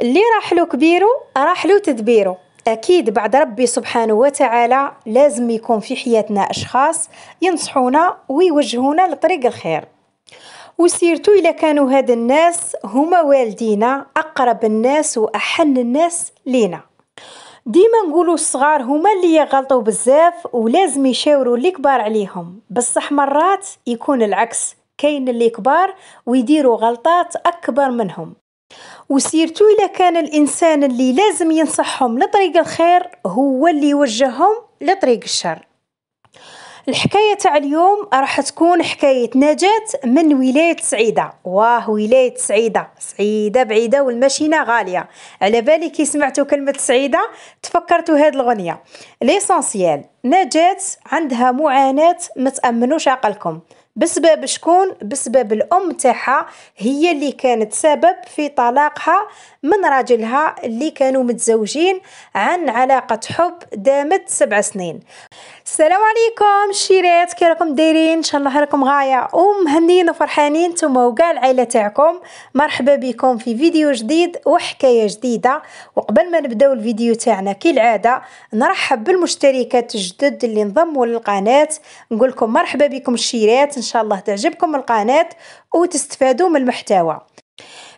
اللي راح له كبيرو راح له تدبيرو أكيد بعد ربي سبحانه وتعالى لازم يكون في حياتنا أشخاص ينصحونا ويوجهونا لطريق الخير وسيرتو إلا كانوا هاد الناس هما والدينا أقرب الناس وأحن الناس لينا ديما نقولوا الصغار هما اللي يغلطوا بزاف ولازم يشاوروا اللي كبار عليهم بصح مرات يكون العكس كاين اللي كبار ويديروا غلطات اكبر منهم وسيرتو إلا كان الإنسان اللي لازم ينصحهم لطريق الخير هو اللي يوجههم لطريق الشر الحكاية تاع اليوم راح تكون حكاية نجاة من ولاية سعيدة واه ولاية سعيدة سعيدة بعيدة والمشينة غالية على بالي كي سمعتوا كلمة سعيدة تفكرتوا هاد الغنية ليسانسيال نجاة عندها معاناة متأمنوش عقلكم بسبب شكون بسبب الام تاعها هي اللي كانت سبب في طلاقها من راجلها اللي كانوا متزوجين عن علاقه حب دامت سبع سنين السلام عليكم شيرات كي راكم دايرين ان شاء الله راكم غايه ومهنيين وفرحانين نتوما وكاع العائله تاعكم مرحبا بكم في فيديو جديد وحكايه جديده وقبل ما نبداو الفيديو تاعنا كالعاده نرحب بالمشتركات الجدد اللي انضموا للقناه نقول لكم مرحبا بكم شيرات ان شاء الله تعجبكم القناه وتستفادوا من المحتوى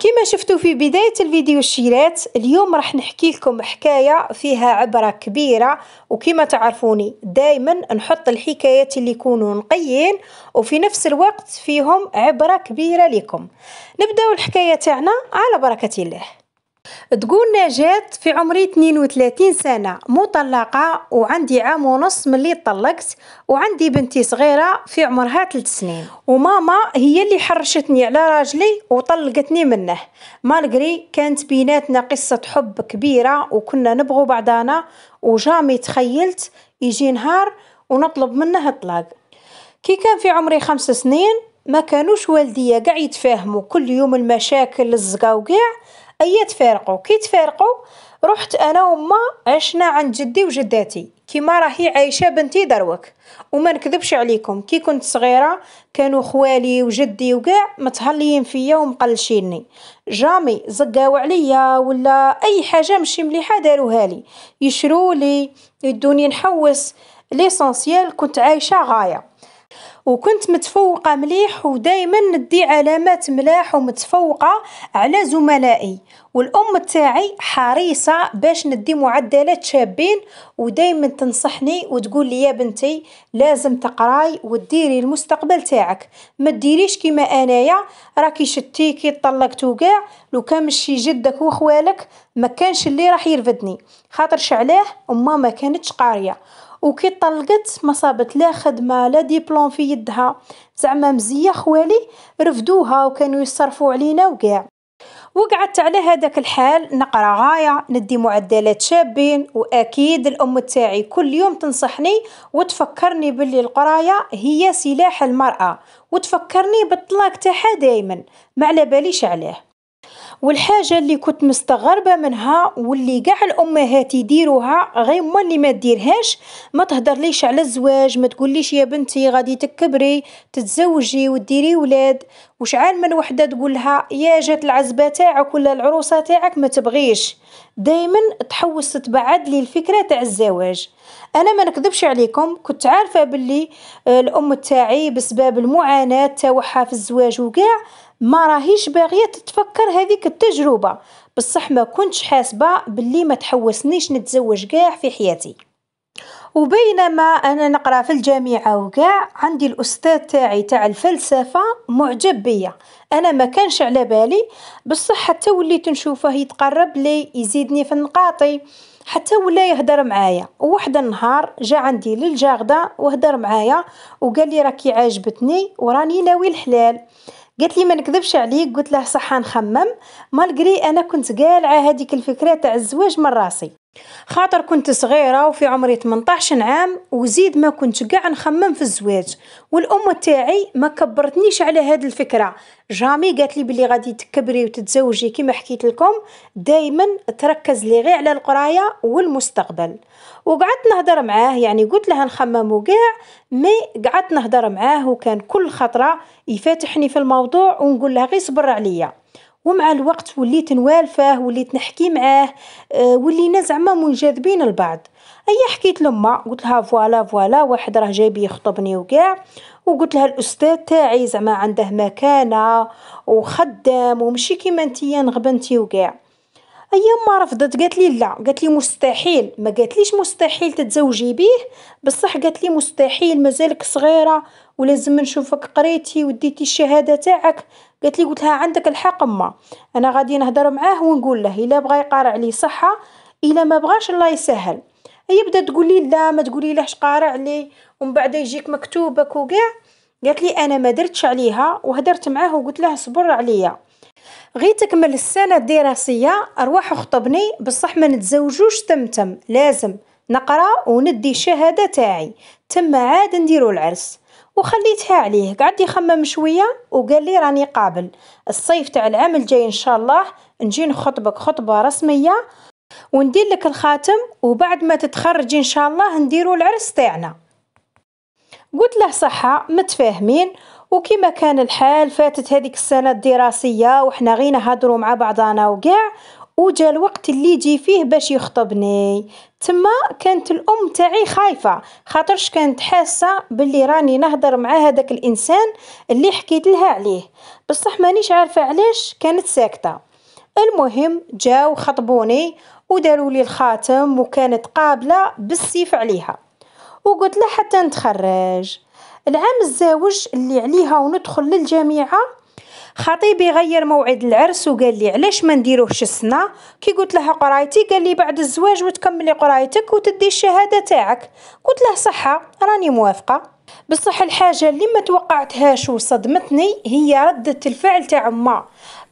كما شفتوا في بداية الفيديو الشيلات اليوم راح نحكي لكم حكاية فيها عبرة كبيرة وكما تعرفوني دائما نحط الحكايات اللي يكونوا نقيين وفي نفس الوقت فيهم عبرة كبيرة لكم نبدأ الحكاية تاعنا على بركة الله تقول نجاة في عمري 32 سنة مطلقة وعندي عام ونص ملي طلقت وعندي بنتي صغيرة في عمرها 3 سنين وماما هي اللي حرشتني على راجلي وطلقتني منه مالغري كانت بيناتنا قصة حب كبيرة وكنا نبغو بعضانا وجامي تخيلت يجي نهار ونطلب منه الطلاق كي كان في عمري خمس سنين ما كانوش والديا قاع يتفاهموا كل يوم المشاكل الزقاوقيع اي تفارقوا كي تفارقوا رحت انا وما عشنا عند جدي وجداتي كيما راهي عايشه بنتي دروك وما نكذبش عليكم كي كنت صغيره كانوا خوالي وجدي وكاع متهليين فيا ومقلشيني جامي زقاو عليا ولا اي حاجه مشي مليحه داروها لي يشروا لي يدوني نحوس ليسونسيال كنت عايشه غايه وكنت متفوقه مليح ودائما ندي علامات ملاح ومتفوقه على زملائي والام تاعي حريصه باش ندي معدلات شابين ودائما تنصحني وتقول لي يا بنتي لازم تقراي وديري المستقبل تاعك ما ديريش كيما انايا راكي شتيكي طلقت وكاع لو كان مشي جدك وخوالك ما كانش اللي راح يرفدني خاطر شعلاه امه ما كانتش قاريه وكي طلقت ما صابت لا خدمه لا ديبلوم في يدها زعما مزيه خوالي رفدوها وكانوا يصرفوا علينا وكاع وقعدت على هذاك الحال نقرا غايه ندي معدلات شابين واكيد الام تاعي كل يوم تنصحني وتفكرني باللي القرايه هي سلاح المراه وتفكرني بالطلاق تاعها دائما ما على باليش عليه والحاجة اللي كنت مستغربة منها واللي كاع الأمهات يديروها غير ما اللي ما ديرهاش ما ليش على الزواج ما ليش يا بنتي غادي تكبري تتزوجي وديري ولاد عال من وحدة تقولها يا جات العزبة تاعك ولا العروسة تاعك ما تبغيش دايما تحوس تبعد لي الفكرة تاع الزواج انا ما نكذبش عليكم كنت عارفة باللي آه، الام تاعي بسبب المعاناة تاعها في الزواج وكاع ما راهيش باغيه تتفكر هذيك التجربه بصح ما كنتش حاسبه باللي ما تحوسنيش نتزوج كاع في حياتي وبينما انا نقرا في الجامعه وكاع عندي الاستاذ تاعي تاع الفلسفه معجب بيا انا ما كانش على بالي بصح حتى وليت نشوفه يتقرب لي يزيدني في نقاطي حتى ولا يهدر معايا وواحد النهار جا عندي للجاغدا وهدر معايا وقال لي راكي عاجبتني وراني ناوي الحلال قالت لي ما نكذبش عليك قلت لها صح نخمم مالغري انا كنت قالعه هذيك الفكره تاع الزواج من راسي خاطر كنت صغيرة وفي عمري 18 عام وزيد ما كنت قاع نخمم في الزواج والأم تاعي ما كبرتنيش على هاد الفكرة جامي قالت لي بلي غادي تكبري وتتزوجي كما حكيت لكم دايما تركز لي غير على القراية والمستقبل وقعدت نهضر معاه يعني قلت لها نخمم وكاع مي قعدت نهضر معاه وكان كل خطرة يفاتحني في الموضوع ونقول لها غير صبر عليا ومع الوقت وليت نوالفه وليت نحكي معاه آه، ولينا زعما منجذبين لبعض ايا حكيت لما قلت لها فوالا فوالا واحد راه جايبي يخطبني وكاع وقلت لها الاستاذ تاعي زعما عنده مكانه وخدام ومشي كيما نتيا نغبنتي وكاع هي ما رفضت قالت لي لا قالت لي مستحيل ما قالتليش مستحيل تتزوجي بيه بصح قالت لي مستحيل مازالك صغيره ولازم نشوفك قريتي وديتي الشهاده تاعك قالت لي قلت لها عندك الحق ما انا غادي نهضر معاه ونقول له الا بغى يقارع لي صحه الا ما بغاش الله يسهل هي بدات تقول لي لا ما تقولي لهش قارع لي ومن بعد يجيك مكتوبك وكاع قالت لي انا ما درتش عليها وهدرت معاه وقلت له صبر عليا غي تكمل السنة الدراسية أرواح خطبني بصح ما نتزوجوش تم تم لازم نقرا وندي شهادة تاعي تما عاد نديرو العرس وخليتها عليه قعد يخمم شوية وقال لي راني قابل الصيف تاع العام الجاي إن شاء الله نجي نخطبك خطبة رسمية وندير لك الخاتم وبعد ما تتخرجي إن شاء الله نديرو العرس تاعنا قلت له صحة متفاهمين وكما كان الحال فاتت هذيك السنة الدراسية وحنا غينا نهضروا مع بعضنا وقع وجا الوقت اللي يجي فيه باش يخطبني تما كانت الام تاعي خايفه خاطرش كانت حاسه باللي راني نهضر مع هذاك الانسان اللي حكيت لها عليه بصح مانيش عارفه علاش كانت ساكته المهم جاو خطبوني وداروا لي الخاتم وكانت قابله بالسيف عليها وقلت له حتى نتخرج العام الزاوج اللي عليها وندخل للجامعه خطيبي غير موعد العرس وقال لي علاش ما نديروهش السنه كي قلت له قرايتي قال لي بعد الزواج وتكملي قرايتك وتدي الشهاده تاعك قلت له صحه راني موافقه بصح الحاجه اللي ما توقعتهاش وصدمتني هي رده الفعل تاع ما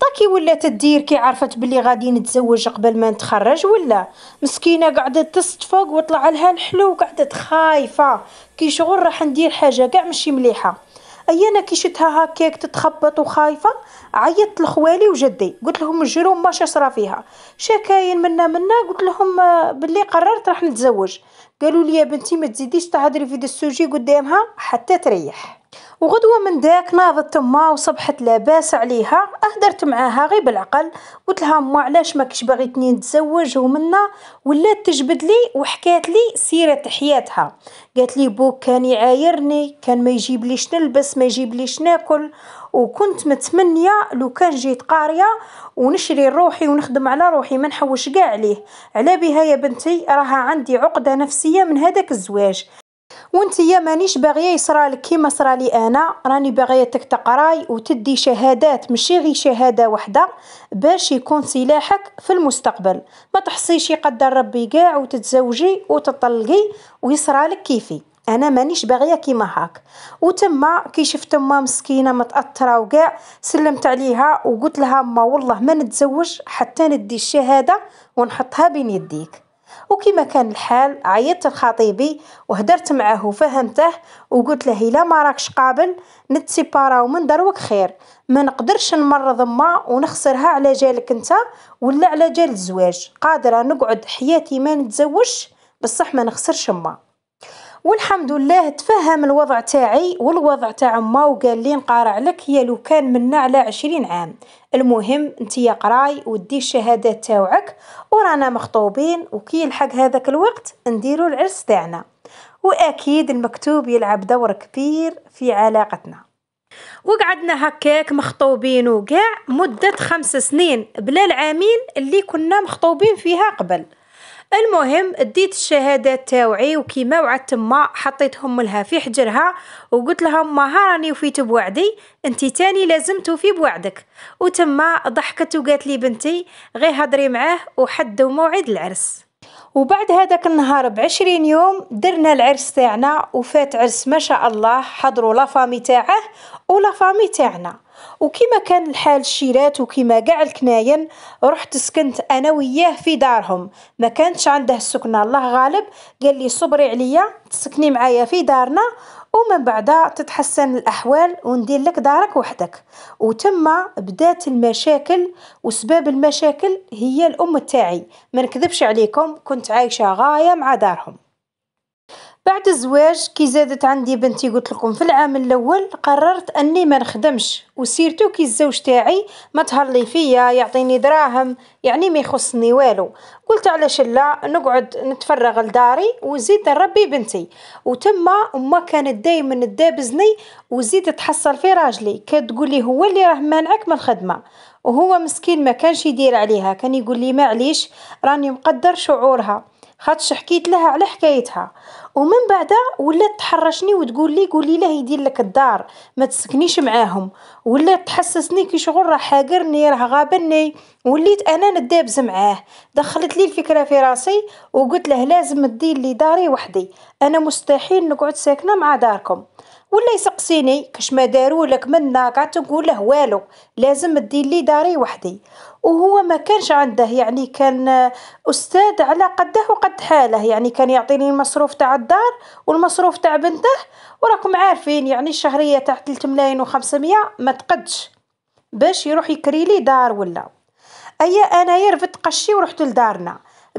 طاكي ولات تدير كي عرفت بلي غادي نتزوج قبل ما نتخرج ولا مسكينه قاعده تصطفق وطلع لها الحلو قعدت خايفه كي شغل راح ندير حاجه كاع ماشي مليحه اي انا كي شتها هكاك تتخبط وخايفه عيطت لخوالي وجدي قلت لهم جرو ما صرا فيها شكاين منا منا قلت لهم آه، بلي قررت راح نتزوج قالوا لي يا بنتي ما تزيديش تهضري في السوجي قدامها حتى تريح وغدوة من داك ناضت تما وصبحت لاباس عليها أهدرت معاها غير بالعقل قلت لها ما علاش ماكش باغيتني نتزوج ومنا ولات تجبد لي وحكات لي سيرة حياتها قالت لي بوك كان يعايرني كان ما يجيب ليش نلبس ما يجيب ليش ناكل وكنت متمنيه لو كان جيت قاريه ونشري روحي ونخدم على روحي ما نحوش كاع عليه على بها يا بنتي راها عندي عقده نفسيه من هذاك الزواج وانت يا مانيش باغيه يصرالك كيما صرالي انا راني باغيتك تقراي وتدي شهادات ماشي غي شهاده وحده باش يكون سلاحك في المستقبل ما تحصيش يقدر ربي كاع وتتزوجي وتطلقي ويصرالك كيفي انا مانيش باغيه كيما هاك وتما كي شفت ما مسكينه متاثره وكاع سلمت عليها وقلت لها ما والله ما نتزوج حتى ندي الشهاده ونحطها بين يديك وكما كان الحال عيطت لخطيبي وهدرت معاه وفهمته وقلت له الا ما راكش قابل نتسيباراو من دروك خير ما نقدرش نمرض ما ونخسرها على جالك انت ولا على جال الزواج قادره نقعد حياتي ما نتزوجش بصح ما نخسرش ما والحمد لله تفهم الوضع تاعي والوضع تاع ما وقال لي نقارع لك يا لو كان منا على عشرين عام المهم انت يا قراي ودي الشهادات تاوعك ورانا مخطوبين وكي يلحق هذاك الوقت نديرو العرس تاعنا واكيد المكتوب يلعب دور كبير في علاقتنا وقعدنا هكاك مخطوبين وكاع مدة خمس سنين بلا العامين اللي كنا مخطوبين فيها قبل المهم ديت الشهادات تاوعي وكيما وعدت ما حطيتهم لها في حجرها وقلت لها ما راني وفيت بوعدي انتي تاني لازم توفي بوعدك وتما ضحكت وقالت لي بنتي غير هضري معاه وحد موعد العرس وبعد هذاك النهار بعشرين يوم درنا العرس تاعنا وفات عرس ما شاء الله حضروا لا فامي تاعه ولا فامي تاعنا وكما كان الحال الشيرات وكما كاع الكناين رحت سكنت انا وياه في دارهم ما كانتش عنده السكنه الله غالب قال لي صبري عليا تسكني معايا في دارنا ومن بعد تتحسن الأحوال وندير لك دارك وحدك وتما بدات المشاكل وسباب المشاكل هي الأم تاعي ما نكذبش عليكم كنت عايشة غاية مع دارهم بعد الزواج كي زادت عندي بنتي قلت لكم في العام الاول قررت اني ما نخدمش وسيرتو كي الزوج تاعي ما تهلي فيا يعطيني دراهم يعني ما يخصني والو قلت علاش لا نقعد نتفرغ لداري وزيد نربي بنتي وتما امها كانت دايما تدابزني وزيد تحصل في راجلي كتقولي هو اللي راه مانعك من الخدمه وهو مسكين ما كانش يدير عليها كان يقول لي معليش راني مقدر شعورها خاطش حكيت لها على حكايتها ومن بعد ولات تحرشني وتقول لي قولي له يدير لك الدار ما تسكنيش معاهم ولات تحسسني كي شغل راه حاقرني راه غابني وليت انا ندابز معاه دخلت لي الفكره في راسي وقلت له لازم تدير لي داري وحدي انا مستحيل نقعد ساكنه مع داركم ولا يسقسيني كاش ما دارولك منا قاع تنقول له والو لازم دير لي داري وحدي وهو ما كانش عنده يعني كان استاذ على قده وقد حاله يعني كان يعطيني المصروف تاع الدار والمصروف تاع بنته وراكم عارفين يعني الشهريه تاع 3 ملايين و500 ما تقدش باش يروح يكري لي دار ولا ايا انا يرفد قشي ورحت لدارنا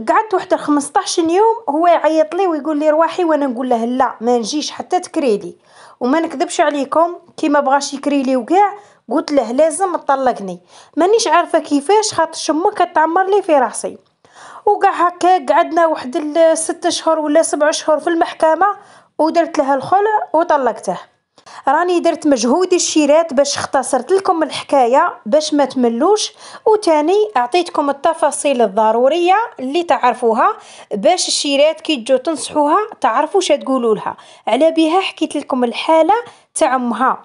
قعدت واحد 15 يوم هو يعيط لي ويقول لي رواحي وانا نقول له لا ما نجيش حتى تكريلي وما نكذبش عليكم كي ما بغاش يكريلي وكاع قلت له لازم تطلقني مانيش عارفه كيفاش خاطر شمك كتعمر لي في راسي وكاع هكا قعدنا واحد 6 شهور ولا سبع شهور في المحكمه ودرت لها الخلع وطلقته راني درت مجهودي الشيرات باش اختصرت لكم الحكايه باش ما تملوش وتاني اعطيتكم التفاصيل الضروريه اللي تعرفوها باش الشيرات كي تجو تنصحوها تعرفوا شا تقولوا على بها حكيت لكم الحاله تاع امها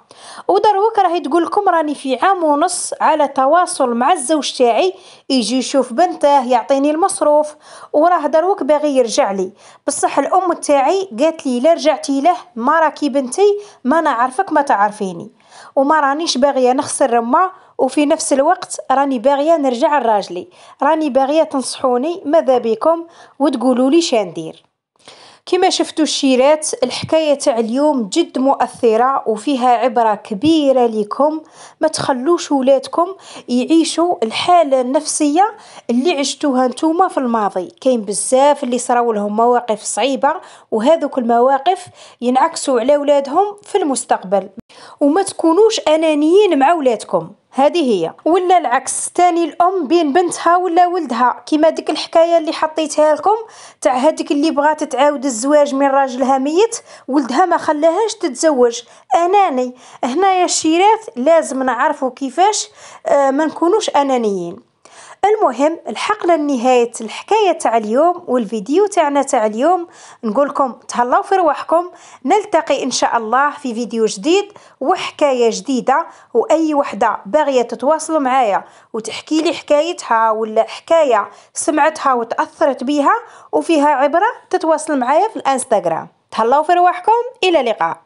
ودروك راهي تقول لكم راني في عام ونص على تواصل مع الزوج تاعي يجي يشوف بنته يعطيني المصروف وراه دروك باغي يرجع لي بصح الام تاعي قالت لي لا رجعتي له ما راكي بنتي ما نعرفك ما تعرفيني وما رانيش باغيه نخسر رما وفي نفس الوقت راني باغيه نرجع لراجلي راني باغيه تنصحوني ماذا بكم وتقولوا لي شندير كما شفتوا الشيرات الحكايه تاع اليوم جد مؤثره وفيها عبره كبيره لكم ما تخلوش ولادكم يعيشوا الحاله النفسيه اللي عشتوها نتوما في الماضي كاين بزاف اللي صراو لهم مواقف صعيبه وهذوك المواقف ينعكسوا على ولادهم في المستقبل وما تكونوش انانيين مع ولادكم هذه هي ولا العكس تاني الام بين بنتها ولا ولدها كيما ديك الحكايه اللي حطيتها لكم تاع هذيك اللي بغات تعاود الزواج من راجلها ميت ولدها ما خلاهاش تتزوج اناني هنايا الشيرات لازم نعرفوا كيفاش آه ما نكونوش انانيين المهم الحقنا لنهايه الحكايه تاع اليوم والفيديو تاعنا تاع اليوم نقول لكم تهلاو في رواحكم نلتقي ان شاء الله في فيديو جديد وحكايه جديده واي وحده باغيه تتواصل معايا وتحكي لي حكايتها ولا حكايه سمعتها وتاثرت بيها وفيها عبره تتواصل معايا في الانستغرام تهلاو في رواحكم الى اللقاء